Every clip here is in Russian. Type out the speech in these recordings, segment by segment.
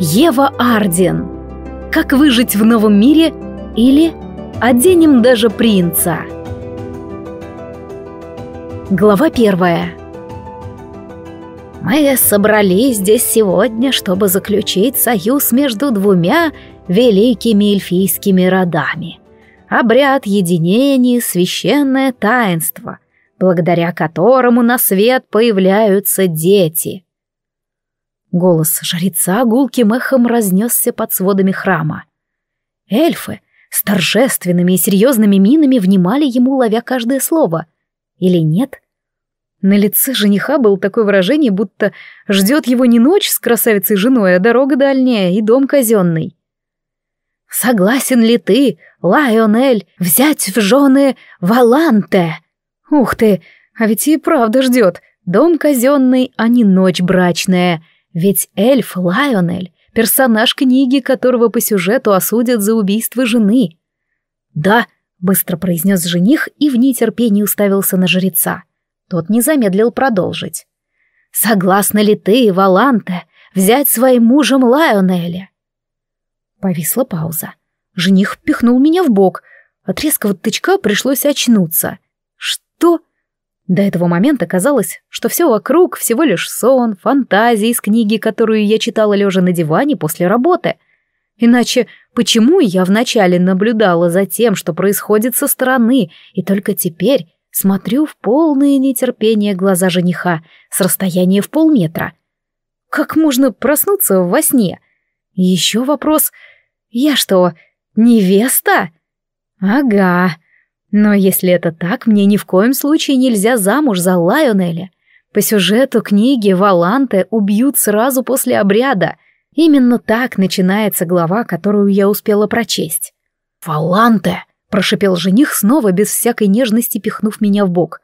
Ева Арден. Как выжить в новом мире или оденем даже принца. Глава первая. Мы собрались здесь сегодня, чтобы заключить союз между двумя великими эльфийскими родами. Обряд единения — священное таинство, благодаря которому на свет появляются дети — Голос жреца гулким эхом разнесся под сводами храма. Эльфы с торжественными и серьезными минами внимали ему, ловя каждое слово. Или нет? На лице жениха было такое выражение, будто ждет его не ночь с красавицей женой, а дорога дальняя и дом казенный. «Согласен ли ты, Лайонель, взять в жены Валанте?» «Ух ты, а ведь и правда ждет, дом казенный, а не ночь брачная», ведь эльф Лайонель — персонаж книги, которого по сюжету осудят за убийство жены. «Да», — быстро произнес жених и в нетерпении уставился на жреца. Тот не замедлил продолжить. «Согласна ли ты, Валанте, взять своим мужем Лайонеля?» Повисла пауза. Жених пихнул меня в бок. От резкого тычка пришлось очнуться. «Что?» До этого момента казалось, что все вокруг всего лишь сон, фантазии из книги, которую я читала лежа на диване после работы. Иначе почему я вначале наблюдала за тем, что происходит со стороны, и только теперь смотрю в полное нетерпение глаза жениха с расстояния в полметра? Как можно проснуться во сне? Еще вопрос. Я что, невеста? Ага. Но если это так, мне ни в коем случае нельзя замуж за Лайонеля. По сюжету книги Валанте убьют сразу после обряда. Именно так начинается глава, которую я успела прочесть. «Валанте!» — прошипел жених, снова без всякой нежности пихнув меня в бок.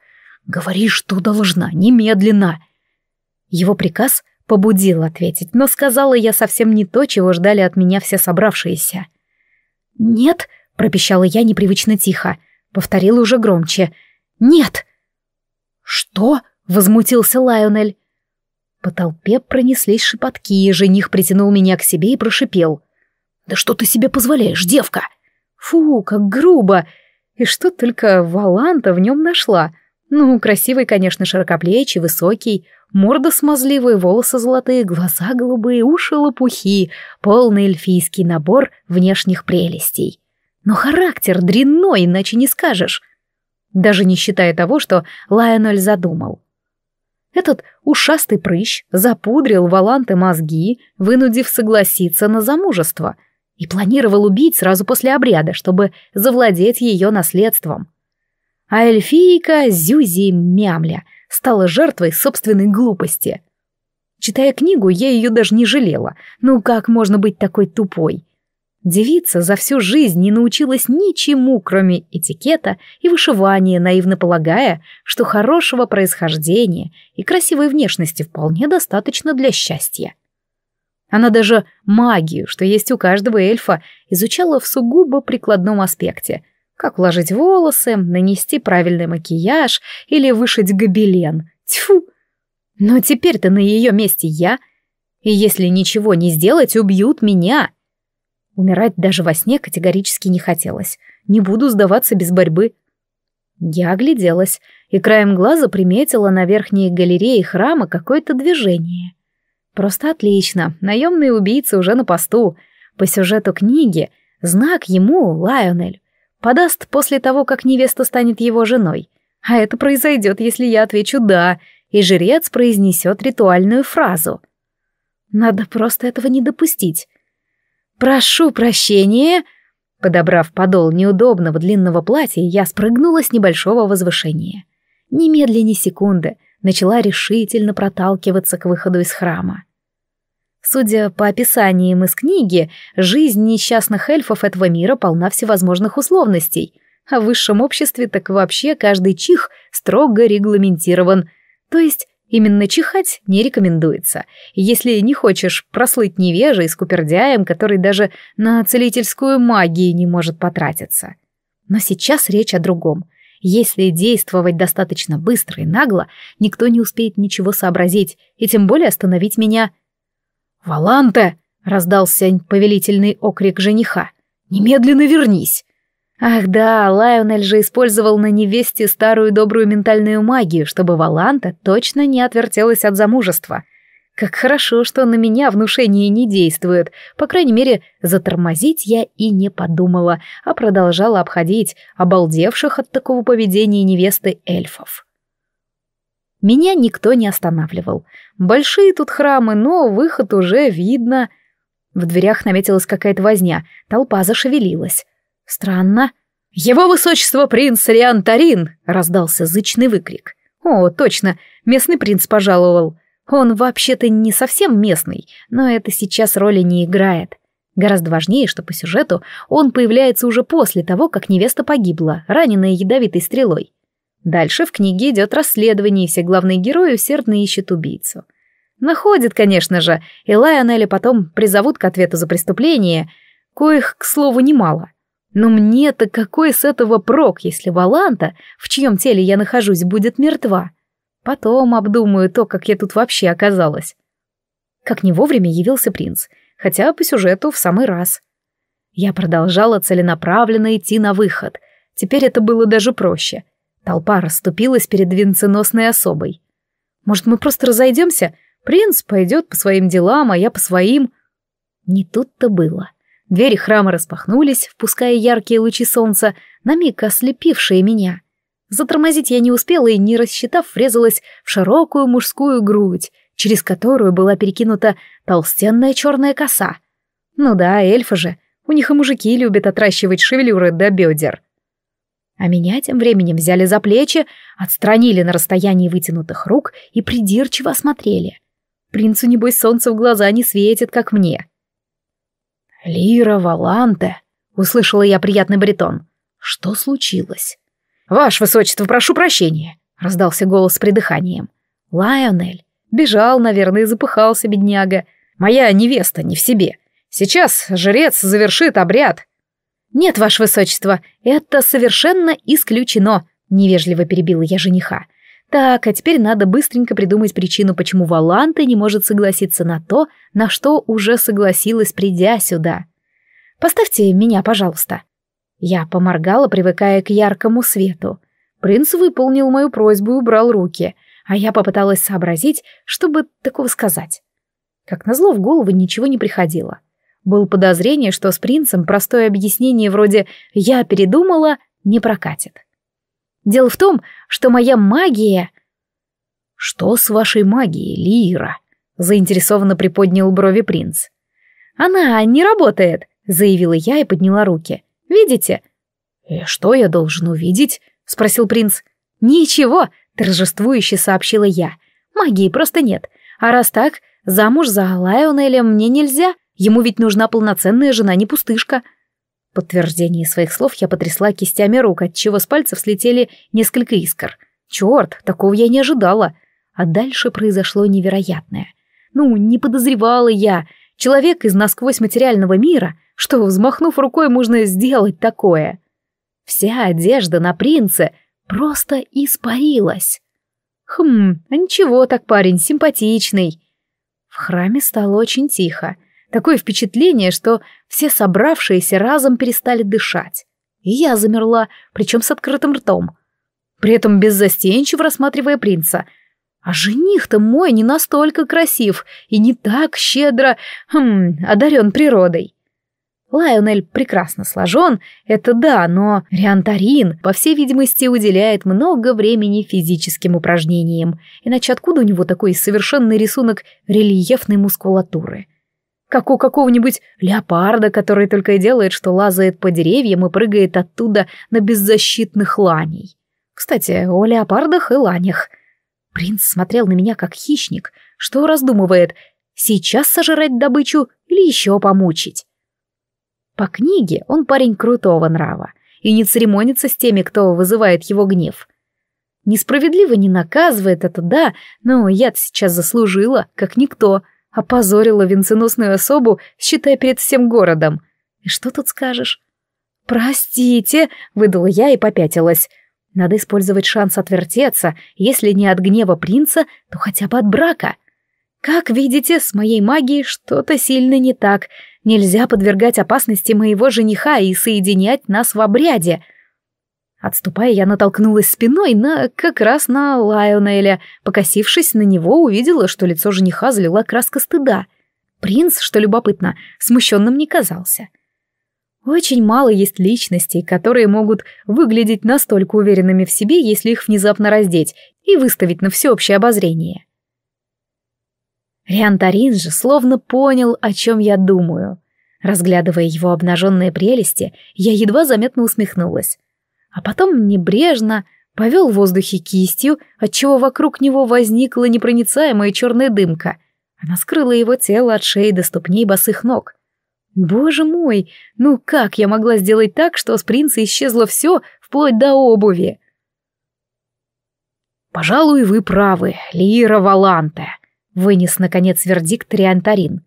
«Говори, что должна, немедленно!» Его приказ побудил ответить, но сказала я совсем не то, чего ждали от меня все собравшиеся. «Нет», — пропищала я непривычно тихо, — повторила уже громче. «Нет!» «Что?» — возмутился Лайонель. По толпе пронеслись шепотки, и жених притянул меня к себе и прошипел. «Да что ты себе позволяешь, девка?» «Фу, как грубо!» И что только Валанта в нем нашла. Ну, красивый, конечно, широкоплечий, высокий, морда смазливая, волосы золотые, глаза голубые, уши лопухи, полный эльфийский набор внешних прелестей. Но характер дрянной, иначе не скажешь. Даже не считая того, что Лайонель задумал. Этот ушастый прыщ запудрил Валанты мозги, вынудив согласиться на замужество, и планировал убить сразу после обряда, чтобы завладеть ее наследством. А эльфийка Зюзи Мямля стала жертвой собственной глупости. Читая книгу, я ее даже не жалела. Ну как можно быть такой тупой? Девица за всю жизнь не научилась ничему, кроме этикета и вышивания, наивно полагая, что хорошего происхождения и красивой внешности вполне достаточно для счастья. Она даже магию, что есть у каждого эльфа, изучала в сугубо прикладном аспекте. Как уложить волосы, нанести правильный макияж или вышить гобелен. Тьфу! Но теперь-то на ее месте я. И если ничего не сделать, убьют меня — Умирать даже во сне категорически не хотелось. Не буду сдаваться без борьбы. Я огляделась и краем глаза приметила на верхней галерее храма какое-то движение. Просто отлично, наемные убийцы уже на посту. По сюжету книги знак ему Лайонель подаст после того, как невеста станет его женой. А это произойдет, если я отвечу «да», и жрец произнесет ритуальную фразу. Надо просто этого не допустить. «Прошу прощения!» Подобрав подол неудобного длинного платья, я спрыгнула с небольшого возвышения. Немедленно секунды начала решительно проталкиваться к выходу из храма. Судя по описаниям из книги, жизнь несчастных эльфов этого мира полна всевозможных условностей, а в высшем обществе так вообще каждый чих строго регламентирован, то есть Именно чихать не рекомендуется, если не хочешь прослыть невежей с купердяем, который даже на целительскую магию не может потратиться. Но сейчас речь о другом. Если действовать достаточно быстро и нагло, никто не успеет ничего сообразить, и тем более остановить меня. «Валанте!» — раздался повелительный окрик жениха. «Немедленно вернись!» Ах да, Лайонель же использовал на невесте старую добрую ментальную магию, чтобы Валанта точно не отвертелась от замужества. Как хорошо, что на меня внушение не действует. По крайней мере, затормозить я и не подумала, а продолжала обходить обалдевших от такого поведения невесты эльфов. Меня никто не останавливал. Большие тут храмы, но выход уже видно. В дверях наметилась какая-то возня, толпа зашевелилась. «Странно». «Его высочество принц Риантарин. раздался зычный выкрик. «О, точно, местный принц пожаловал. Он вообще-то не совсем местный, но это сейчас роли не играет. Гораздо важнее, что по сюжету он появляется уже после того, как невеста погибла, раненая ядовитой стрелой. Дальше в книге идет расследование, и все главные герои усердно ищут убийцу. Находит, конечно же, и Лайонеля потом призовут к ответу за преступление, коих, к слову, немало. Но мне-то какой с этого прок, если Валанта, в чьем теле я нахожусь, будет мертва? Потом обдумаю то, как я тут вообще оказалась. Как не вовремя явился принц, хотя по сюжету в самый раз. Я продолжала целенаправленно идти на выход. Теперь это было даже проще. Толпа расступилась перед венценосной особой. Может, мы просто разойдемся? Принц пойдет по своим делам, а я по своим. Не тут-то было. Двери храма распахнулись, впуская яркие лучи солнца, на миг ослепившие меня. Затормозить я не успела и, не рассчитав, врезалась в широкую мужскую грудь, через которую была перекинута толстенная черная коса. Ну да, эльфы же, у них и мужики любят отращивать шевелюры до бедер. А меня тем временем взяли за плечи, отстранили на расстоянии вытянутых рук и придирчиво осмотрели. Принцу, небось, солнце в глаза не светит, как мне. — «Лира Валанте!» — услышала я приятный баритон. «Что случилось?» «Ваше высочество, прошу прощения!» — раздался голос с придыханием. «Лайонель! Бежал, наверное, запыхался, бедняга. Моя невеста не в себе. Сейчас жрец завершит обряд». «Нет, ваше высочество, это совершенно исключено!» — невежливо перебила я жениха. Так, а теперь надо быстренько придумать причину, почему Валанта не может согласиться на то, на что уже согласилась, придя сюда. Поставьте меня, пожалуйста. Я поморгала, привыкая к яркому свету. Принц выполнил мою просьбу и убрал руки, а я попыталась сообразить, чтобы такого сказать. Как назло, в голову ничего не приходило. Было подозрение, что с принцем простое объяснение вроде «я передумала» не прокатит. Дело в том, что моя магия... Что с вашей магией, Лира? Заинтересованно приподнял брови принц. Она не работает, заявила я и подняла руки. Видите? И «Э, что я должен увидеть? Спросил принц. Ничего, торжествующе сообщила я. Магии просто нет. А раз так, замуж за Лайонеля мне нельзя. Ему ведь нужна полноценная жена, не пустышка. — в подтверждении своих слов я потрясла кистями рук, отчего с пальцев слетели несколько искр. Черт, такого я не ожидала. А дальше произошло невероятное. Ну, не подозревала я. Человек из насквозь материального мира, что, взмахнув рукой, можно сделать такое. Вся одежда на принце просто испарилась. Хм, а ничего так парень, симпатичный. В храме стало очень тихо. Такое впечатление, что все собравшиеся разом перестали дышать. И я замерла, причем с открытым ртом. При этом беззастенчиво рассматривая принца. А жених-то мой не настолько красив и не так щедро, хм, одарен природой. Лайонель прекрасно сложен, это да, но Риантарин, по всей видимости, уделяет много времени физическим упражнениям, иначе откуда у него такой совершенный рисунок рельефной мускулатуры? как у какого-нибудь леопарда, который только и делает, что лазает по деревьям и прыгает оттуда на беззащитных ланей. Кстати, о леопардах и ланях. Принц смотрел на меня как хищник, что раздумывает, сейчас сожрать добычу или еще помучить. По книге он парень крутого нрава и не церемонится с теми, кто вызывает его гнев. Несправедливо не наказывает это, да, но я то сейчас заслужила, как никто — Опозорила венценосную особу, считая перед всем городом. И что тут скажешь? «Простите», — выдала я и попятилась. «Надо использовать шанс отвертеться, если не от гнева принца, то хотя бы от брака. Как видите, с моей магией что-то сильно не так. Нельзя подвергать опасности моего жениха и соединять нас в обряде. Отступая, я натолкнулась спиной на как раз на Лайонеля. Покосившись на него, увидела, что лицо жениха залила краска стыда. Принц, что любопытно, смущенным не казался. Очень мало есть личностей, которые могут выглядеть настолько уверенными в себе, если их внезапно раздеть и выставить на всеобщее обозрение. Риантарин же словно понял, о чем я думаю. Разглядывая его обнаженные прелести, я едва заметно усмехнулась а потом небрежно повел в воздухе кистью, отчего вокруг него возникла непроницаемая черная дымка. Она скрыла его тело от шеи до ступней босых ног. Боже мой, ну как я могла сделать так, что с принца исчезло все, вплоть до обуви? Пожалуй, вы правы, Лира Валанте, вынес наконец вердикт Триантарин.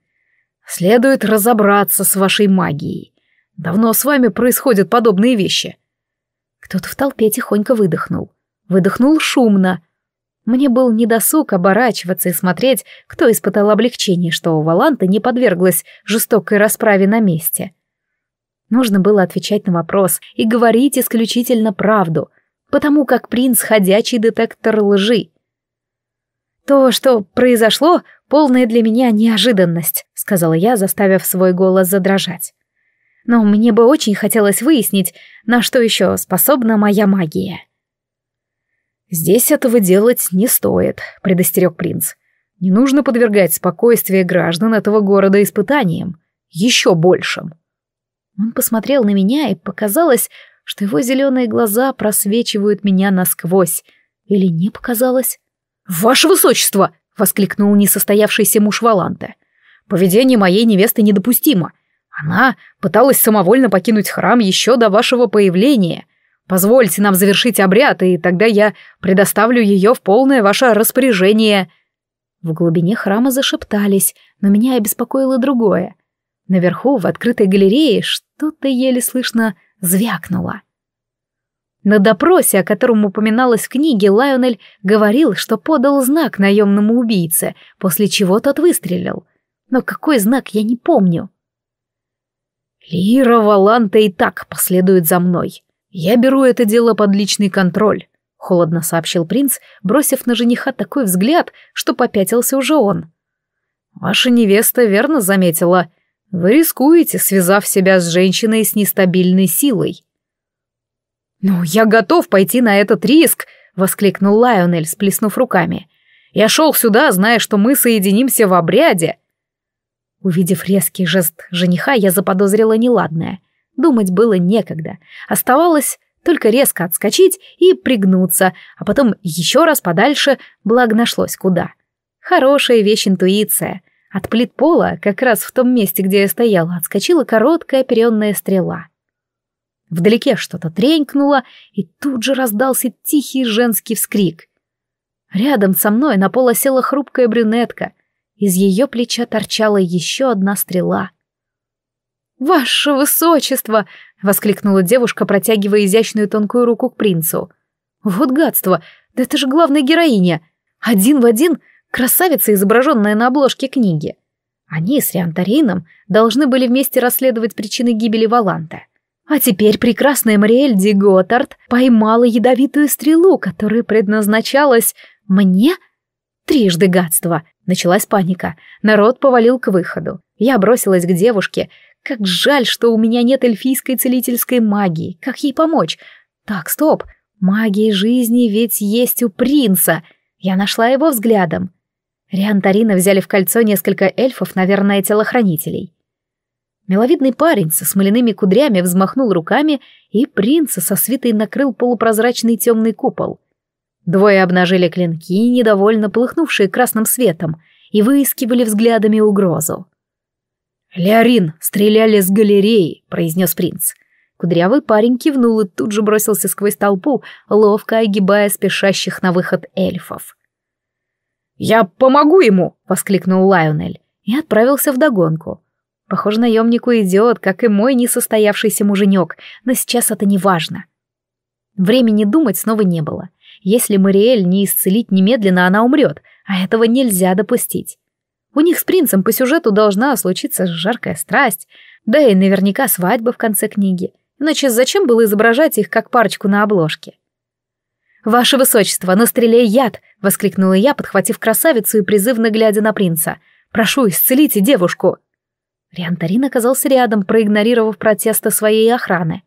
Следует разобраться с вашей магией. Давно с вами происходят подобные вещи. Кто-то в толпе тихонько выдохнул. Выдохнул шумно. Мне был недосуг оборачиваться и смотреть, кто испытал облегчение, что у Валанта не подверглась жестокой расправе на месте. Нужно было отвечать на вопрос и говорить исключительно правду, потому как принц — ходячий детектор лжи. «То, что произошло, полная для меня неожиданность», — сказала я, заставив свой голос задрожать но мне бы очень хотелось выяснить, на что еще способна моя магия. «Здесь этого делать не стоит», — предостерег принц. «Не нужно подвергать спокойствие граждан этого города испытаниям, еще большим». Он посмотрел на меня, и показалось, что его зеленые глаза просвечивают меня насквозь. Или не показалось? «Ваше высочество!» — воскликнул несостоявшийся муж Валанта. «Поведение моей невесты недопустимо. Она пыталась самовольно покинуть храм еще до вашего появления. Позвольте нам завершить обряд, и тогда я предоставлю ее в полное ваше распоряжение». В глубине храма зашептались, но меня обеспокоило другое. Наверху, в открытой галерее, что-то еле слышно звякнуло. На допросе, о котором упоминалось в книге, Лайонель говорил, что подал знак наемному убийце, после чего тот выстрелил. Но какой знак, я не помню. Лира Валанта и так последует за мной. Я беру это дело под личный контроль, холодно сообщил принц, бросив на жениха такой взгляд, что попятился уже он. Ваша невеста верно заметила. Вы рискуете, связав себя с женщиной с нестабильной силой. «Ну, я готов пойти на этот риск!» — воскликнул Лайонель, сплеснув руками. «Я шел сюда, зная, что мы соединимся в обряде!» Увидев резкий жест жениха, я заподозрила неладное. Думать было некогда. Оставалось только резко отскочить и пригнуться, а потом еще раз подальше, благо нашлось куда. Хорошая вещь интуиция. От плит пола, как раз в том месте, где я стояла, отскочила короткая оперенная стрела. Вдалеке что-то тренькнуло, и тут же раздался тихий женский вскрик. Рядом со мной на пол села хрупкая брюнетка. Из ее плеча торчала еще одна стрела. «Ваше высочество!» — воскликнула девушка, протягивая изящную тонкую руку к принцу. «Вот гадство! Да это же главная героиня! Один в один красавица, изображенная на обложке книги!» Они с Риантарином должны были вместе расследовать причины гибели Валанта. А теперь прекрасная Мариэль Ди Готтард поймала ядовитую стрелу, которая предназначалась мне? Трижды гадство. Началась паника. Народ повалил к выходу. Я бросилась к девушке. Как жаль, что у меня нет эльфийской целительской магии. Как ей помочь? Так, стоп. Магия жизни ведь есть у принца. Я нашла его взглядом. Риантарина взяли в кольцо несколько эльфов, наверное, телохранителей. Миловидный парень со смоляными кудрями взмахнул руками, и принца со свитой накрыл полупрозрачный темный купол — Двое обнажили клинки, недовольно полыхнувшие красным светом, и выискивали взглядами угрозу. «Леорин, стреляли с галереи», — произнес принц. Кудрявый парень кивнул и тут же бросился сквозь толпу, ловко огибая спешащих на выход эльфов. «Я помогу ему!» — воскликнул Лайонель и отправился в вдогонку. Похоже, наемнику идет, как и мой несостоявшийся муженек, но сейчас это не важно. Времени думать снова не было. Если Мариэль не исцелить немедленно, она умрет, а этого нельзя допустить. У них с принцем по сюжету должна случиться жаркая страсть, да и наверняка свадьба в конце книги. Иначе зачем было изображать их как парочку на обложке? «Ваше высочество, на стреле яд!» — воскликнула я, подхватив красавицу и призывно глядя на принца. «Прошу, исцелите девушку!» Риантарин оказался рядом, проигнорировав протесты своей охраны,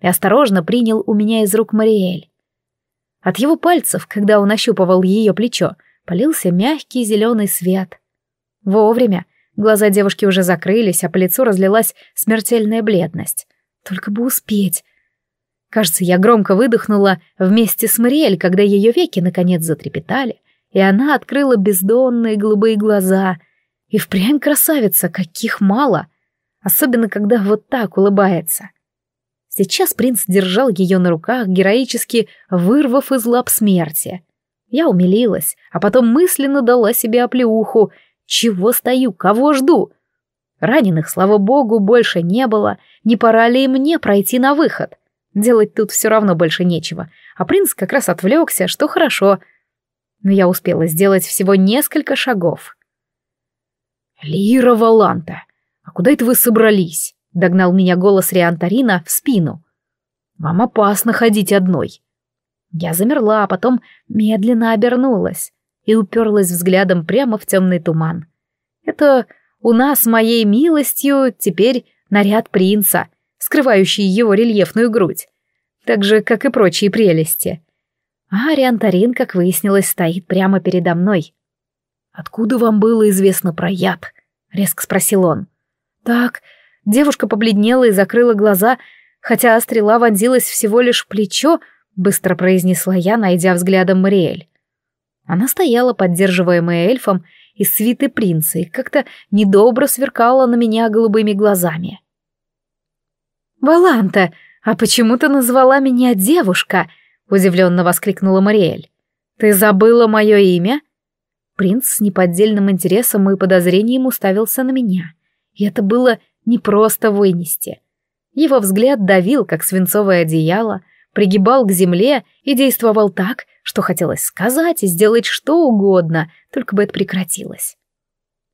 и осторожно принял у меня из рук Мариэль. От его пальцев, когда он ощупывал ее плечо, полился мягкий зеленый свет. Вовремя. Глаза девушки уже закрылись, а по лицу разлилась смертельная бледность. Только бы успеть. Кажется, я громко выдохнула вместе с Мариэль, когда ее веки наконец затрепетали, и она открыла бездонные голубые глаза. И впрямь красавица, каких мало, особенно когда вот так улыбается. Сейчас принц держал ее на руках, героически вырвав из лап смерти. Я умилилась, а потом мысленно дала себе оплеуху. Чего стою, кого жду? Раненых, слава богу, больше не было. Не пора ли и мне пройти на выход? Делать тут все равно больше нечего. А принц как раз отвлекся, что хорошо. Но я успела сделать всего несколько шагов. «Лира Валанта, а куда это вы собрались?» догнал меня голос Риантарина в спину. «Вам опасно ходить одной». Я замерла, а потом медленно обернулась и уперлась взглядом прямо в темный туман. Это у нас, моей милостью, теперь наряд принца, скрывающий его рельефную грудь, так же, как и прочие прелести. А Риантарин, как выяснилось, стоит прямо передо мной. «Откуда вам было известно про яд?» — резко спросил он. «Так, Девушка побледнела и закрыла глаза, хотя стрела вонзилась всего лишь в плечо, быстро произнесла я, найдя взглядом Мариэль. Она стояла, поддерживаемая эльфом, из свиты принца и как-то недобро сверкала на меня голубыми глазами. «Баланта, а почему ты назвала меня девушка?» — удивленно воскликнула Мариэль. «Ты забыла мое имя?» Принц с неподдельным интересом и подозрением уставился на меня. И это было не просто вынести. Его взгляд давил, как свинцовое одеяло, пригибал к земле и действовал так, что хотелось сказать и сделать что угодно, только бы это прекратилось.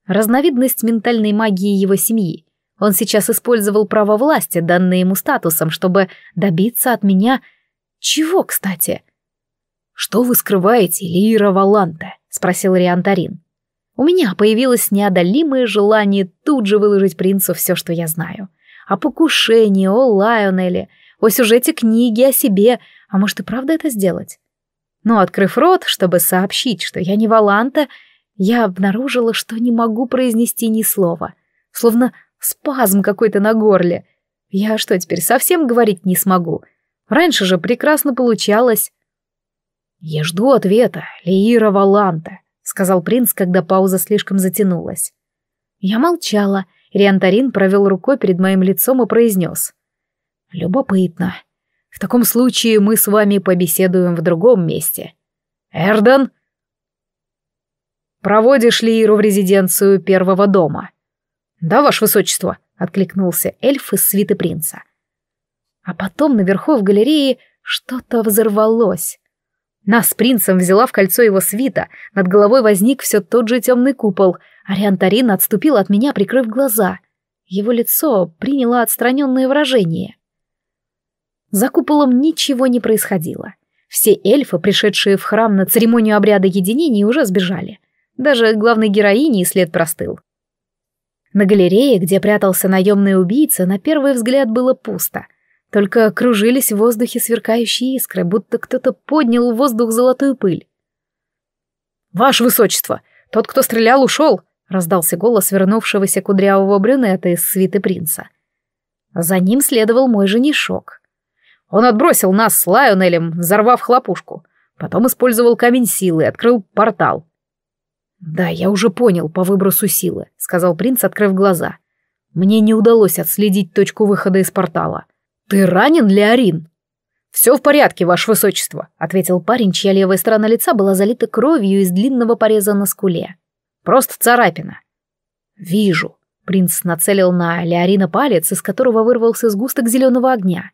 Разновидность ментальной магии его семьи. Он сейчас использовал право власти, данное ему статусом, чтобы добиться от меня... Чего, кстати? «Что вы скрываете, Лира Валанте?» — спросил Риантарин. У меня появилось неодолимое желание тут же выложить принцу все, что я знаю. О покушении, о Лайонеле, о сюжете книги, о себе. А может и правда это сделать? Но, открыв рот, чтобы сообщить, что я не Валанта, я обнаружила, что не могу произнести ни слова. Словно спазм какой-то на горле. Я что, теперь совсем говорить не смогу? Раньше же прекрасно получалось. Я жду ответа, Лиира Валанта. — сказал принц, когда пауза слишком затянулась. Я молчала, Риантарин провел рукой перед моим лицом и произнес. «Любопытно. В таком случае мы с вами побеседуем в другом месте. Эрден, проводишь Лииру в резиденцию первого дома?» «Да, ваше высочество», — откликнулся эльф из свиты принца. А потом наверху в галерее что-то взорвалось. Нас с принцем взяла в кольцо его свита, над головой возник все тот же темный купол. Ариан Тарин отступил от меня, прикрыв глаза. Его лицо приняло отстраненное выражение. За куполом ничего не происходило. Все эльфы, пришедшие в храм на церемонию обряда единения, уже сбежали. Даже главной героине и след простыл. На галерее, где прятался наемный убийца, на первый взгляд было пусто — только кружились в воздухе сверкающие искры, будто кто-то поднял в воздух золотую пыль. «Ваше высочество! Тот, кто стрелял, ушел!» — раздался голос вернувшегося кудрявого брюнета из свиты принца. За ним следовал мой женишок. Он отбросил нас с Лайонелем, взорвав хлопушку. Потом использовал камень силы, открыл портал. «Да, я уже понял по выбросу силы», — сказал принц, открыв глаза. «Мне не удалось отследить точку выхода из портала. «Ты ранен, Леорин?» «Все в порядке, ваше высочество», — ответил парень, чья левая сторона лица была залита кровью из длинного пореза на скуле. «Просто царапина». «Вижу». Принц нацелил на Леорина палец, из которого вырвался сгусток зеленого огня.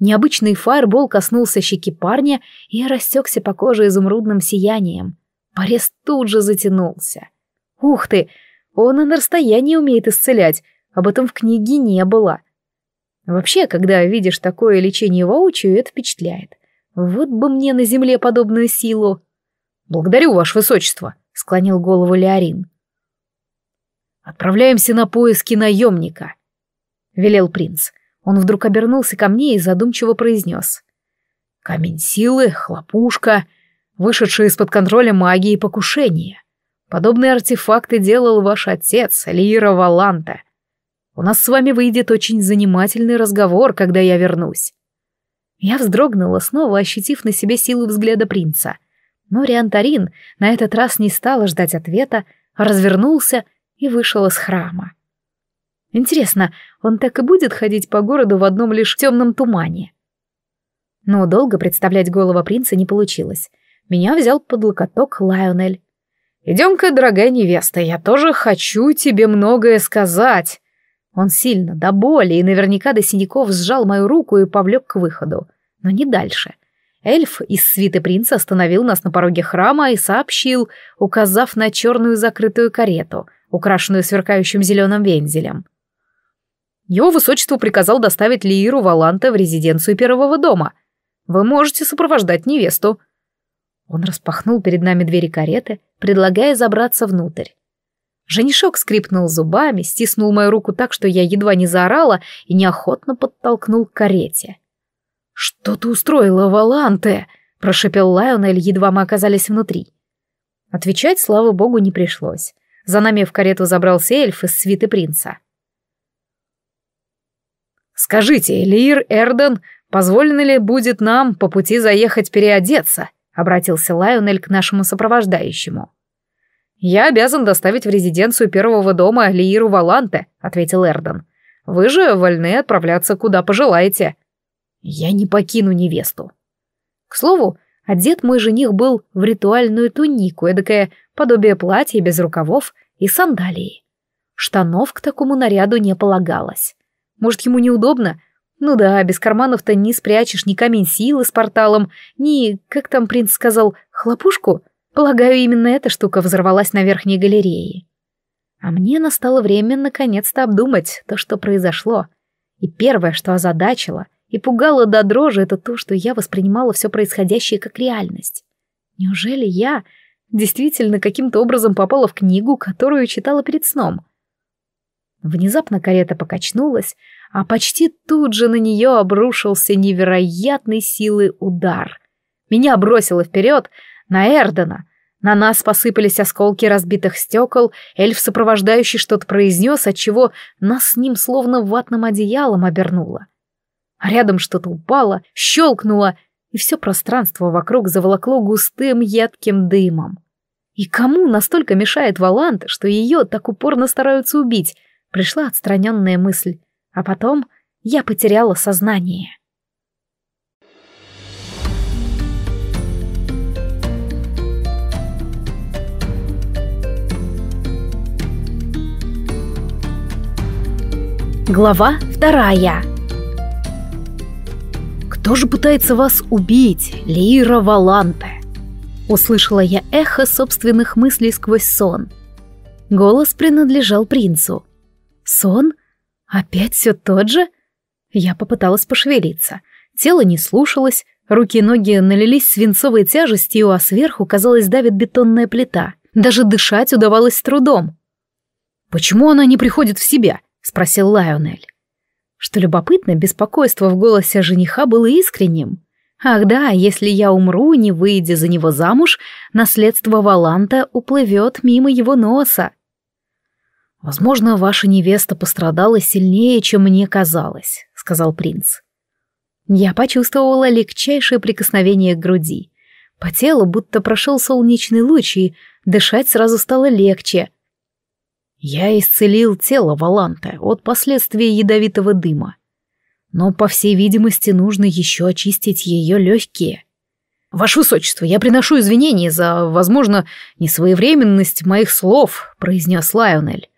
Необычный фаербол коснулся щеки парня и растекся по коже изумрудным сиянием. Порез тут же затянулся. «Ух ты! Он и на расстоянии умеет исцелять. Об этом в книге не было. Вообще, когда видишь такое лечение воочию, это впечатляет. Вот бы мне на земле подобную силу. Благодарю, ваше высочество, склонил голову Леорин. Отправляемся на поиски наемника, велел принц. Он вдруг обернулся ко мне и задумчиво произнес. Камень силы, хлопушка, вышедшая из-под контроля магии покушения. Подобные артефакты делал ваш отец, Лира Валанта. У нас с вами выйдет очень занимательный разговор, когда я вернусь». Я вздрогнула, снова ощутив на себе силу взгляда принца. Но Риантарин на этот раз не стала ждать ответа, развернулся и вышел из храма. Интересно, он так и будет ходить по городу в одном лишь темном тумане? Но долго представлять голова принца не получилось. Меня взял под локоток Лайонель. «Идем-ка, дорогая невеста, я тоже хочу тебе многое сказать». Он сильно, до боли и наверняка до синяков сжал мою руку и повлек к выходу. Но не дальше. Эльф из свиты принца остановил нас на пороге храма и сообщил, указав на черную закрытую карету, украшенную сверкающим зеленым вензелем. Его высочество приказал доставить Лииру Валанта в резиденцию первого дома. Вы можете сопровождать невесту. Он распахнул перед нами двери кареты, предлагая забраться внутрь. Женишок скрипнул зубами, стиснул мою руку так, что я едва не заорала и неохотно подтолкнул к карете. «Что ты устроила, Валанте?» — прошепел Лайонель, едва мы оказались внутри. Отвечать, слава богу, не пришлось. За нами в карету забрался эльф из свиты принца. «Скажите, Лир, Эрден, позволено ли будет нам по пути заехать переодеться?» — обратился Лайонель к нашему сопровождающему. — «Я обязан доставить в резиденцию первого дома Лииру Валанте», — ответил Эрден. «Вы же вольны отправляться куда пожелаете». «Я не покину невесту». К слову, одет мой жених был в ритуальную тунику, эдакое подобие платья без рукавов и сандалии. Штанов к такому наряду не полагалось. Может, ему неудобно? Ну да, без карманов-то не спрячешь ни камень силы с порталом, ни, как там принц сказал, хлопушку — Полагаю, именно эта штука взорвалась на верхней галерее. А мне настало время наконец-то обдумать то, что произошло. И первое, что озадачило и пугало до дрожи, это то, что я воспринимала все происходящее как реальность. Неужели я действительно каким-то образом попала в книгу, которую читала перед сном? Внезапно карета покачнулась, а почти тут же на нее обрушился невероятной силы удар. Меня бросило вперед, на Эрдена. На нас посыпались осколки разбитых стекол, эльф сопровождающий что-то произнес, отчего нас с ним словно ватным одеялом обернуло. А рядом что-то упало, щелкнуло, и все пространство вокруг заволокло густым едким дымом. И кому настолько мешает Валант, что ее так упорно стараются убить, пришла отстраненная мысль, а потом я потеряла сознание. Глава вторая. «Кто же пытается вас убить, Лира Валанте?» Услышала я эхо собственных мыслей сквозь сон. Голос принадлежал принцу. «Сон? Опять все тот же?» Я попыталась пошевелиться. Тело не слушалось, руки и ноги налились свинцовой тяжестью, а сверху, казалось, давит бетонная плита. Даже дышать удавалось с трудом. «Почему она не приходит в себя?» спросил Лайонель. Что любопытно, беспокойство в голосе жениха было искренним. Ах да, если я умру, не выйдя за него замуж, наследство Валанта уплывет мимо его носа. Возможно, ваша невеста пострадала сильнее, чем мне казалось, сказал принц. Я почувствовала легчайшее прикосновение к груди. По телу будто прошел солнечный луч, и дышать сразу стало легче. Я исцелил тело Валанта от последствий ядовитого дыма. Но, по всей видимости, нужно еще очистить ее легкие. «Ваше высочество, я приношу извинения за, возможно, несвоевременность моих слов», — произнес Лайонель.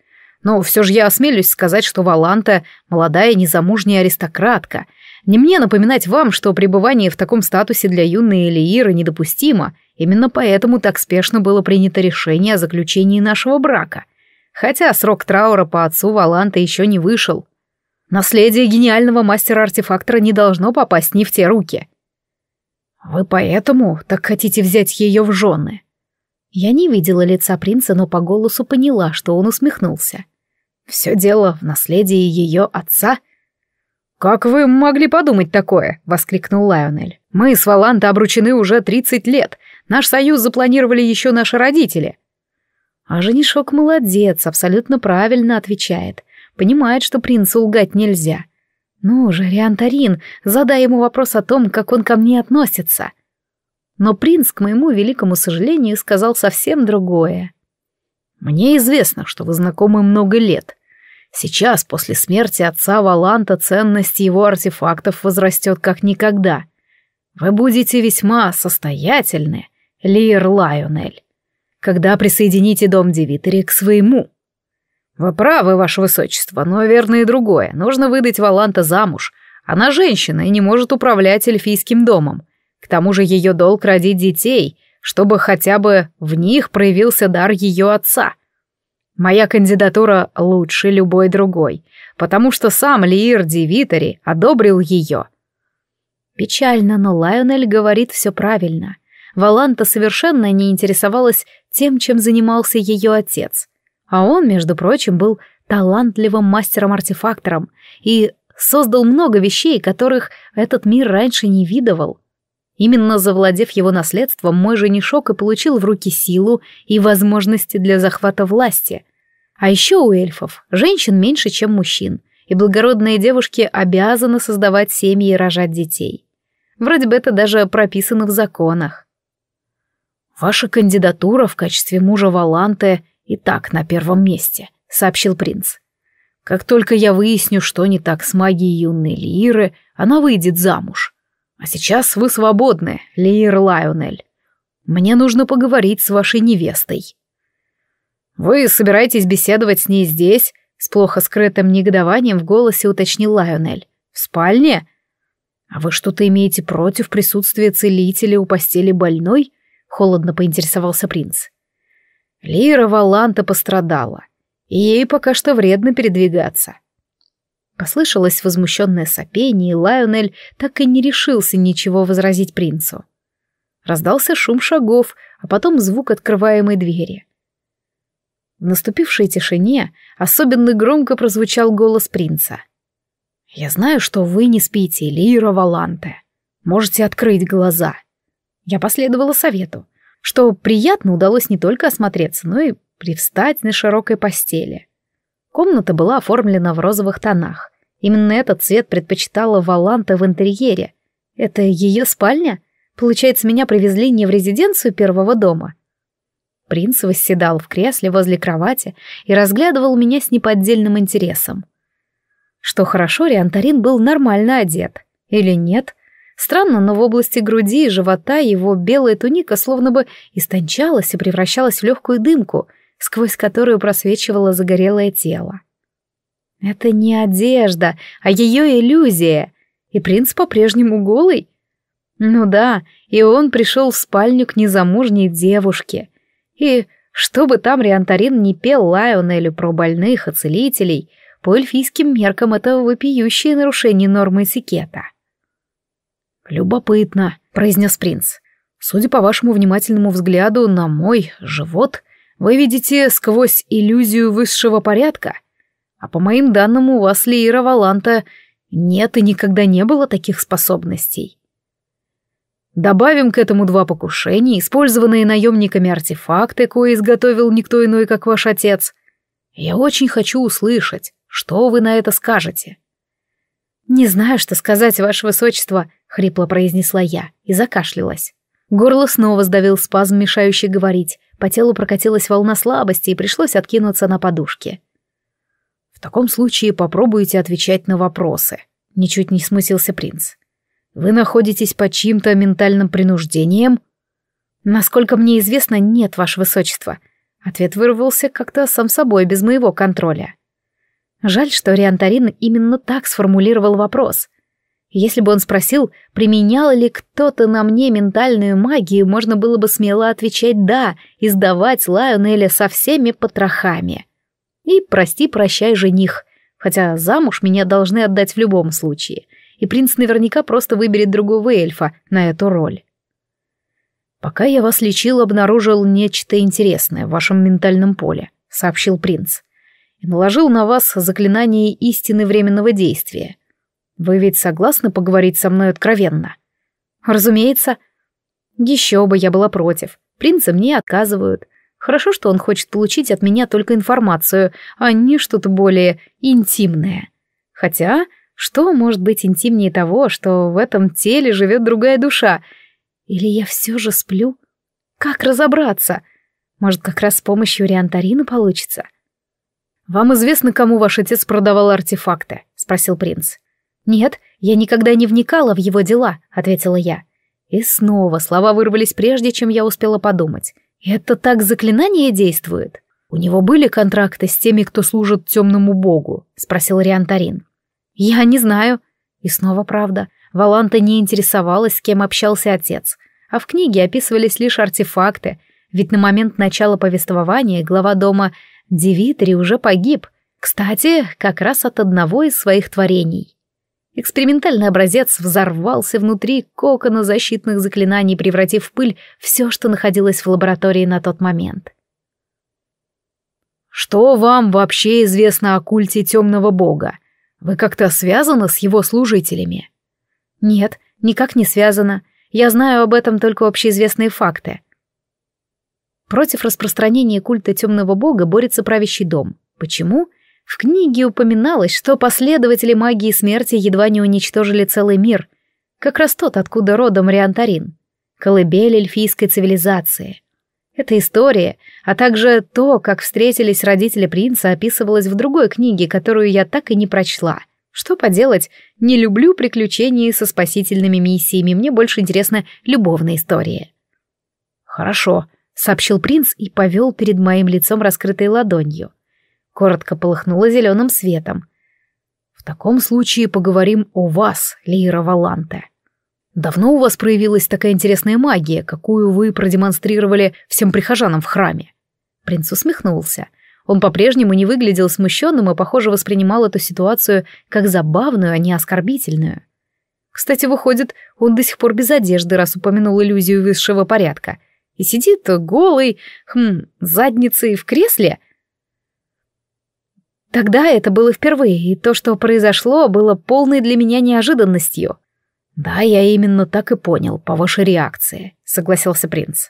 «Но все же я осмелюсь сказать, что Валанта — молодая незамужняя аристократка. Не мне напоминать вам, что пребывание в таком статусе для юной Элииры недопустимо. Именно поэтому так спешно было принято решение о заключении нашего брака» хотя срок траура по отцу Валанта еще не вышел. Наследие гениального мастера-артефактора не должно попасть ни в те руки. Вы поэтому так хотите взять ее в жены? Я не видела лица принца, но по голосу поняла, что он усмехнулся. Все дело в наследии ее отца. «Как вы могли подумать такое?» — воскликнул Лайонель. «Мы с Валанта обручены уже 30 лет. Наш союз запланировали еще наши родители. А женишок молодец, абсолютно правильно отвечает. Понимает, что принцу лгать нельзя. Ну же, Риантарин, задай ему вопрос о том, как он ко мне относится. Но принц, к моему великому сожалению, сказал совсем другое. «Мне известно, что вы знакомы много лет. Сейчас, после смерти отца Валанта, ценность его артефактов возрастет как никогда. Вы будете весьма состоятельны, Лир Лайонель когда присоедините дом Девитери к своему. Вы правы, ваше высочество, но верно и другое. Нужно выдать Валанта замуж. Она женщина и не может управлять эльфийским домом. К тому же ее долг родить детей, чтобы хотя бы в них проявился дар ее отца. Моя кандидатура лучше любой другой, потому что сам Лиир Девитери одобрил ее. Печально, но Лайонель говорит все правильно — Валанта совершенно не интересовалась тем, чем занимался ее отец. А он, между прочим, был талантливым мастером-артефактором и создал много вещей, которых этот мир раньше не видывал. Именно завладев его наследством, мой женишок и получил в руки силу и возможности для захвата власти. А еще у эльфов женщин меньше, чем мужчин, и благородные девушки обязаны создавать семьи и рожать детей. Вроде бы это даже прописано в законах. «Ваша кандидатура в качестве мужа Валанте и так на первом месте», — сообщил принц. «Как только я выясню, что не так с магией юной Лиры, она выйдет замуж. А сейчас вы свободны, Лир Лайонель. Мне нужно поговорить с вашей невестой». «Вы собираетесь беседовать с ней здесь?» — с плохо скрытым негодованием в голосе уточнил Лайонель. «В спальне? А вы что-то имеете против присутствия целителя у постели больной?» — холодно поинтересовался принц. «Лира Валанта пострадала, и ей пока что вредно передвигаться». Послышалось возмущенное сопение, и Лайонель так и не решился ничего возразить принцу. Раздался шум шагов, а потом звук открываемой двери. В наступившей тишине особенно громко прозвучал голос принца. «Я знаю, что вы не спите, Лира Валанте. Можете открыть глаза». Я последовала совету, что приятно удалось не только осмотреться, но и привстать на широкой постели. Комната была оформлена в розовых тонах. Именно этот цвет предпочитала Валанта в интерьере. Это ее спальня? Получается, меня привезли не в резиденцию первого дома? Принц восседал в кресле возле кровати и разглядывал меня с неподдельным интересом. Что хорошо, Риантарин был нормально одет. Или нет? Странно, но в области груди и живота его белая туника словно бы истончалась и превращалась в легкую дымку, сквозь которую просвечивало загорелое тело. Это не одежда, а ее иллюзия. И принц по-прежнему голый. Ну да, и он пришел в спальню к незамужней девушке. И что бы там Риантарин не пел Лайонелю про больных и целителей, по эльфийским меркам это вопиющее нарушение нормы этикета. — «Любопытно», — произнес принц. «Судя по вашему внимательному взгляду на мой живот, вы видите сквозь иллюзию высшего порядка. А по моим данным, у вас, Лиера Валанта, нет и никогда не было таких способностей». Добавим к этому два покушения, использованные наемниками артефакты, кое изготовил никто иной, как ваш отец. Я очень хочу услышать, что вы на это скажете. Не знаю, что сказать, ваше высочество, хрипло произнесла я и закашлялась. Горло снова сдавил спазм, мешающий говорить. По телу прокатилась волна слабости, и пришлось откинуться на подушке. «В таком случае попробуйте отвечать на вопросы», — ничуть не смутился принц. «Вы находитесь под чьим-то ментальным принуждением?» «Насколько мне известно, нет, ваше высочество». Ответ вырвался как-то сам собой, без моего контроля. Жаль, что Риантарин именно так сформулировал вопрос. Если бы он спросил, применял ли кто-то на мне ментальную магию, можно было бы смело отвечать «да» и сдавать Лайонеля со всеми потрохами. И прости-прощай жених, хотя замуж меня должны отдать в любом случае, и принц наверняка просто выберет другого эльфа на эту роль. «Пока я вас лечил, обнаружил нечто интересное в вашем ментальном поле», — сообщил принц. «И наложил на вас заклинание истины временного действия. Вы ведь согласны поговорить со мной откровенно? Разумеется. Еще бы я была против. Принцы мне отказывают. Хорошо, что он хочет получить от меня только информацию, а не что-то более интимное. Хотя, что может быть интимнее того, что в этом теле живет другая душа? Или я все же сплю? Как разобраться? Может, как раз с помощью Риантарина получится? «Вам известно, кому ваш отец продавал артефакты?» — спросил принц. «Нет, я никогда не вникала в его дела», — ответила я. И снова слова вырвались прежде, чем я успела подумать. «Это так заклинание действует?» «У него были контракты с теми, кто служит темному богу?» — спросил Риантарин. «Я не знаю». И снова правда. Валанта не интересовалась, с кем общался отец. А в книге описывались лишь артефакты, ведь на момент начала повествования глава дома Девитри уже погиб. Кстати, как раз от одного из своих творений. Экспериментальный образец взорвался внутри кокона защитных заклинаний, превратив в пыль все, что находилось в лаборатории на тот момент. «Что вам вообще известно о культе темного бога? Вы как-то связаны с его служителями?» «Нет, никак не связано. Я знаю об этом только общеизвестные факты». Против распространения культа темного бога борется правящий дом. Почему? Почему? В книге упоминалось, что последователи магии смерти едва не уничтожили целый мир, как раз тот, откуда родом Риантарин, колыбель эльфийской цивилизации. Эта история, а также то, как встретились родители принца, описывалась в другой книге, которую я так и не прочла. Что поделать, не люблю приключения со спасительными миссиями, мне больше интересна любовная история. «Хорошо», — сообщил принц и повел перед моим лицом раскрытой ладонью коротко полыхнула зеленым светом. «В таком случае поговорим о вас, Лира Валанте. Давно у вас проявилась такая интересная магия, какую вы продемонстрировали всем прихожанам в храме?» Принц усмехнулся. Он по-прежнему не выглядел смущенным и, похоже, воспринимал эту ситуацию как забавную, а не оскорбительную. Кстати, выходит, он до сих пор без одежды, раз упомянул иллюзию высшего порядка. И сидит голый, хм, задницей в кресле — Тогда это было впервые, и то, что произошло, было полной для меня неожиданностью. «Да, я именно так и понял, по вашей реакции», — согласился принц.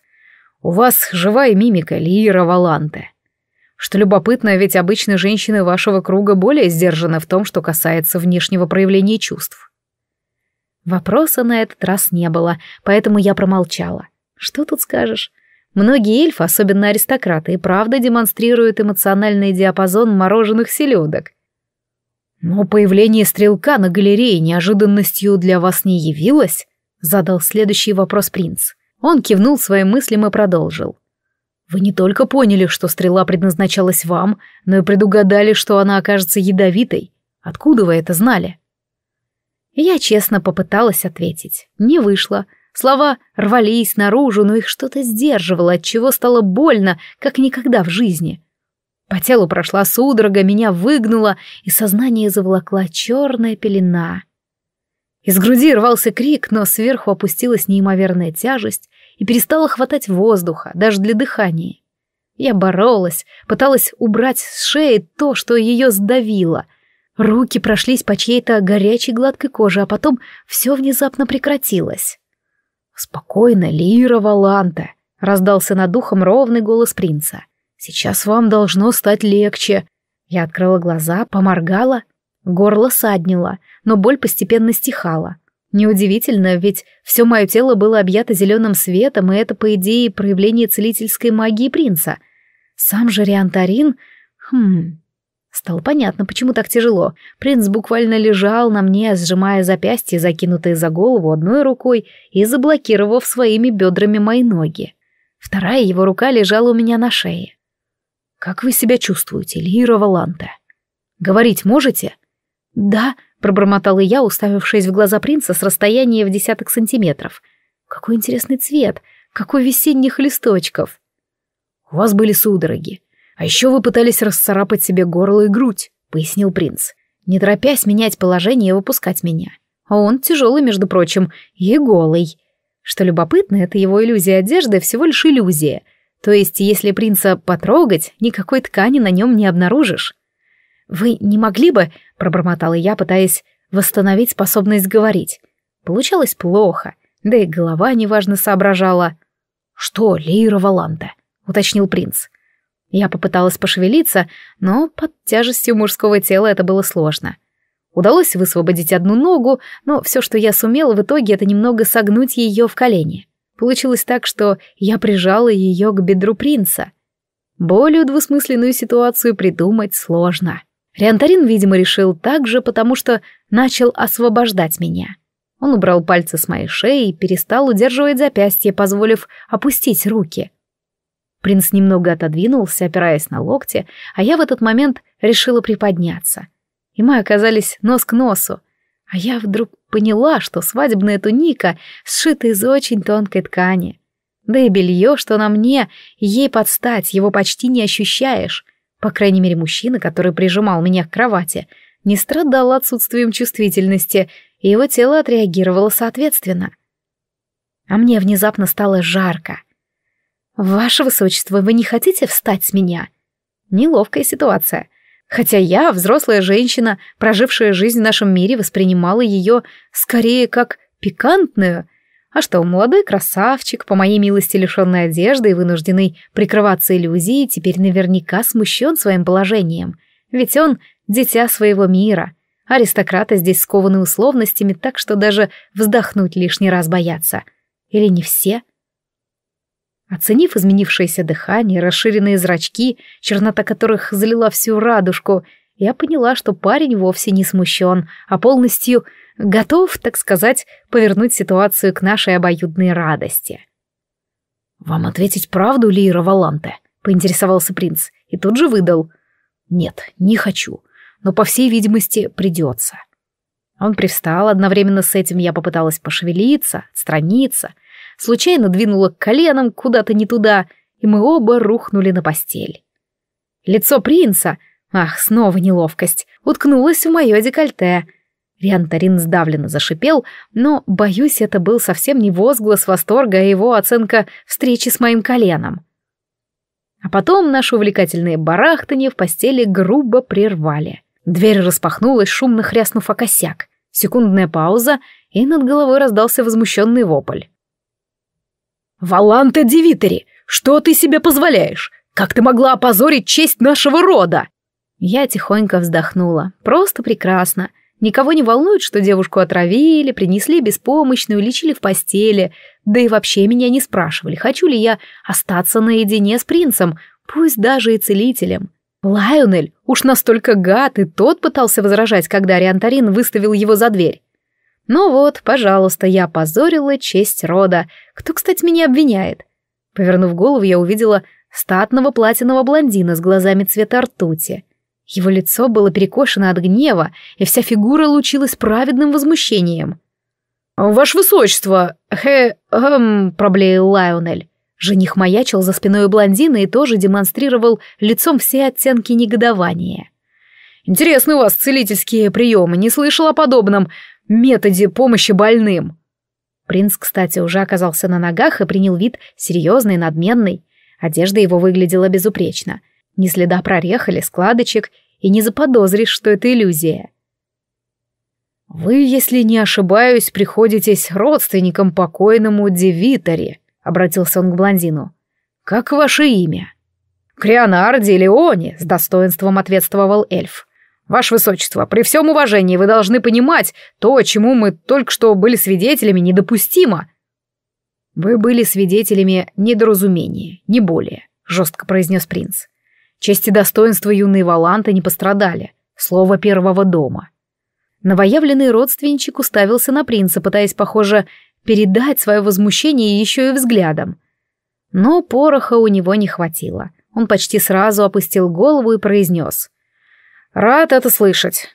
«У вас живая мимика Лиера Валанте. Что любопытно, ведь обычно женщины вашего круга более сдержаны в том, что касается внешнего проявления чувств». Вопроса на этот раз не было, поэтому я промолчала. «Что тут скажешь? Многие эльфы, особенно аристократы, и правда демонстрируют эмоциональный диапазон мороженых селедок. «Но появление стрелка на галерее неожиданностью для вас не явилось?» — задал следующий вопрос принц. Он кивнул своим мыслям и продолжил. «Вы не только поняли, что стрела предназначалась вам, но и предугадали, что она окажется ядовитой. Откуда вы это знали?» Я честно попыталась ответить. Не вышло. Слова рвались наружу, но их что-то сдерживало, от чего стало больно, как никогда в жизни. По телу прошла судорога, меня выгнуло, и сознание заволокла черная пелена. Из груди рвался крик, но сверху опустилась неимоверная тяжесть и перестала хватать воздуха, даже для дыхания. Я боролась, пыталась убрать с шеи то, что ее сдавило — Руки прошлись по чьей-то горячей гладкой коже, а потом все внезапно прекратилось. «Спокойно, Лира Валанта!» — раздался над ухом ровный голос принца. «Сейчас вам должно стать легче!» Я открыла глаза, поморгала, горло саднило, но боль постепенно стихала. Неудивительно, ведь все мое тело было объято зеленым светом, и это, по идее, проявление целительской магии принца. Сам же Риантарин... Хм... Стало понятно, почему так тяжело. Принц буквально лежал на мне, сжимая запястья, закинутые за голову одной рукой и заблокировав своими бедрами мои ноги. Вторая его рука лежала у меня на шее. «Как вы себя чувствуете, Лира Валанта? Говорить можете?» «Да», — пробормотала я, уставившись в глаза принца с расстояния в десяток сантиметров. «Какой интересный цвет! Какой весенних листочков!» «У вас были судороги. «А еще вы пытались расцарапать себе горло и грудь», — пояснил принц, не торопясь менять положение и выпускать меня. А он тяжелый, между прочим, и голый. Что любопытно, это его иллюзия одежды всего лишь иллюзия. То есть, если принца потрогать, никакой ткани на нем не обнаружишь. «Вы не могли бы...» — пробормотала я, пытаясь восстановить способность говорить. Получалось плохо, да и голова неважно соображала. «Что, Лира Валанта?» — уточнил принц. Я попыталась пошевелиться, но под тяжестью мужского тела это было сложно. Удалось высвободить одну ногу, но все, что я сумела в итоге, это немного согнуть ее в колени. Получилось так, что я прижала ее к бедру принца. Более двусмысленную ситуацию придумать сложно. Риантарин, видимо, решил так же, потому что начал освобождать меня. Он убрал пальцы с моей шеи и перестал удерживать запястье, позволив опустить руки — Принц немного отодвинулся, опираясь на локти, а я в этот момент решила приподняться. И мы оказались нос к носу. А я вдруг поняла, что свадебная туника сшита из очень тонкой ткани. Да и белье, что на мне, ей подстать, его почти не ощущаешь. По крайней мере, мужчина, который прижимал меня к кровати, не страдал отсутствием чувствительности, и его тело отреагировало соответственно. А мне внезапно стало жарко — «Ваше высочество, вы не хотите встать с меня?» Неловкая ситуация. Хотя я, взрослая женщина, прожившая жизнь в нашем мире, воспринимала ее скорее как пикантную. А что, молодой красавчик, по моей милости лишенной одежды и вынужденный прикрываться иллюзией, теперь наверняка смущен своим положением. Ведь он — дитя своего мира. Аристократы здесь скованы условностями так, что даже вздохнуть лишний раз боятся. Или не все — Оценив изменившееся дыхание, расширенные зрачки, чернота которых залила всю радужку, я поняла, что парень вовсе не смущен, а полностью готов, так сказать, повернуть ситуацию к нашей обоюдной радости. «Вам ответить правду, Лира Валанте?» — поинтересовался принц и тут же выдал. «Нет, не хочу, но, по всей видимости, придется». Он привстал, одновременно с этим я попыталась пошевелиться, отстраниться — случайно двинула коленом куда-то не туда, и мы оба рухнули на постель. Лицо принца, ах, снова неловкость, уткнулось в мое декольте. Риантарин сдавленно зашипел, но, боюсь, это был совсем не возглас восторга, а его оценка встречи с моим коленом. А потом наши увлекательные барахтания в постели грубо прервали. Дверь распахнулась, шумно хряснув о косяк. Секундная пауза, и над головой раздался возмущенный вопль. «Валанта Девитери, что ты себе позволяешь? Как ты могла опозорить честь нашего рода?» Я тихонько вздохнула. Просто прекрасно. Никого не волнует, что девушку отравили, принесли беспомощную, лечили в постели. Да и вообще меня не спрашивали, хочу ли я остаться наедине с принцем, пусть даже и целителем. Лайонель уж настолько гад, и тот пытался возражать, когда Ариантарин выставил его за дверь. Ну вот, пожалуйста, я позорила честь рода. Кто, кстати, меня обвиняет? Повернув голову, я увидела статного платиного блондина с глазами цвета ртути. Его лицо было перекошено от гнева, и вся фигура лучилась праведным возмущением. «Ваше высочество, хе... эм...» — проблеял Лайонель. Жених маячил за спиной блондина и тоже демонстрировал лицом все оттенки негодования. «Интересны у вас целительские приемы, не слышал о подобном методе помощи больным. Принц, кстати, уже оказался на ногах и принял вид серьезный, надменный. Одежда его выглядела безупречно. Ни следа прорех или складочек, и не заподозришь, что это иллюзия. «Вы, если не ошибаюсь, приходитесь родственником покойному Девитори», — обратился он к блондину. «Как ваше имя?» «Крионар Леони с достоинством ответствовал эльф. Ваше Высочество, при всем уважении вы должны понимать, то, чему мы только что были свидетелями, недопустимо. Вы были свидетелями недоразумения, не более, жестко произнес принц. Честь и достоинство юной Валанты не пострадали. Слово первого дома. Новоявленный родственничек уставился на принца, пытаясь, похоже, передать свое возмущение еще и взглядом. Но пороха у него не хватило. Он почти сразу опустил голову и произнес — «Рад это слышать.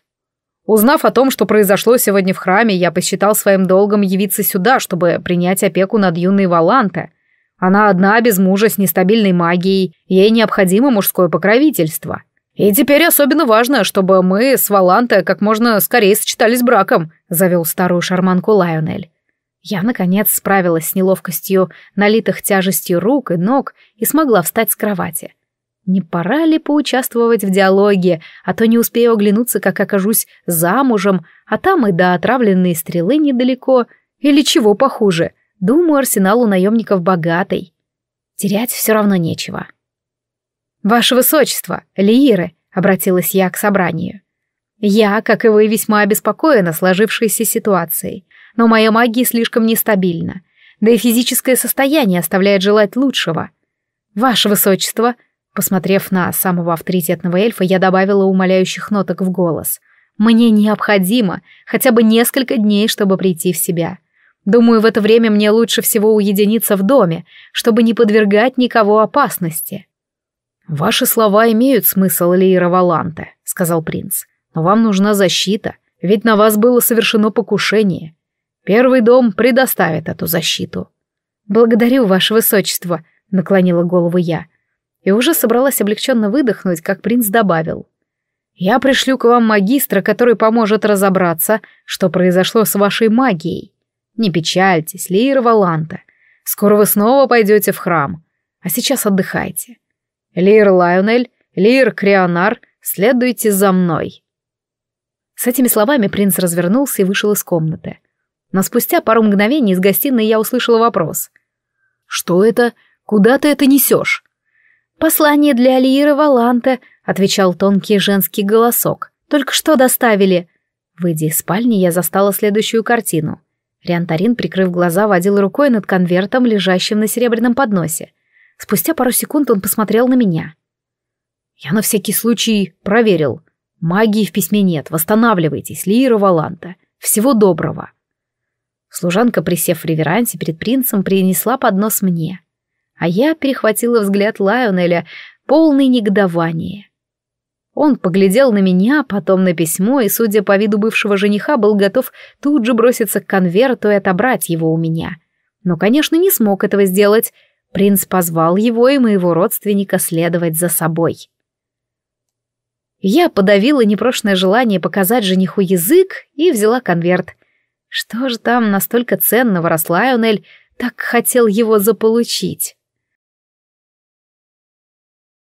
Узнав о том, что произошло сегодня в храме, я посчитал своим долгом явиться сюда, чтобы принять опеку над юной Валанте. Она одна, без мужа, с нестабильной магией, ей необходимо мужское покровительство. И теперь особенно важно, чтобы мы с Валанте как можно скорее сочетались браком», — завел старую шарманку Лайонель. Я, наконец, справилась с неловкостью, налитых тяжестью рук и ног и смогла встать с кровати. — не пора ли поучаствовать в диалоге, а то не успею оглянуться, как окажусь замужем, а там и до отравленной стрелы недалеко, или чего похуже. Думаю, арсенал у наемников богатый. Терять все равно нечего. «Ваше высочество, Лииры», — обратилась я к собранию. «Я, как и вы, весьма обеспокоена сложившейся ситуацией, но моя магия слишком нестабильна, да и физическое состояние оставляет желать лучшего. Ваше высочество», — Посмотрев на самого авторитетного эльфа, я добавила умоляющих ноток в голос. «Мне необходимо хотя бы несколько дней, чтобы прийти в себя. Думаю, в это время мне лучше всего уединиться в доме, чтобы не подвергать никого опасности». «Ваши слова имеют смысл, Лейра Валанте», — сказал принц. «Но вам нужна защита, ведь на вас было совершено покушение. Первый дом предоставит эту защиту». «Благодарю, ваше высочество», — наклонила голову я и уже собралась облегченно выдохнуть, как принц добавил. «Я пришлю к вам магистра, который поможет разобраться, что произошло с вашей магией. Не печальтесь, Лейра Валанта. Скоро вы снова пойдете в храм. А сейчас отдыхайте. Лейр Лайонель, Лейр Крионар, следуйте за мной». С этими словами принц развернулся и вышел из комнаты. Но спустя пару мгновений из гостиной я услышала вопрос. «Что это? Куда ты это несешь?» «Послание для Алииры Валанта», — отвечал тонкий женский голосок. «Только что доставили». Выйдя из спальни, я застала следующую картину. Риантарин, прикрыв глаза, водил рукой над конвертом, лежащим на серебряном подносе. Спустя пару секунд он посмотрел на меня. «Я на всякий случай проверил. Магии в письме нет, восстанавливайтесь, Лиира Валанта. Всего доброго». Служанка, присев в реверансе перед принцем, принесла поднос мне а я перехватила взгляд Лайонеля, полный негодования. Он поглядел на меня, потом на письмо, и, судя по виду бывшего жениха, был готов тут же броситься к конверту и отобрать его у меня. Но, конечно, не смог этого сделать. Принц позвал его и моего родственника следовать за собой. Я подавила непрошенное желание показать жениху язык и взяла конверт. Что же там настолько ценного, раз Лайонель так хотел его заполучить?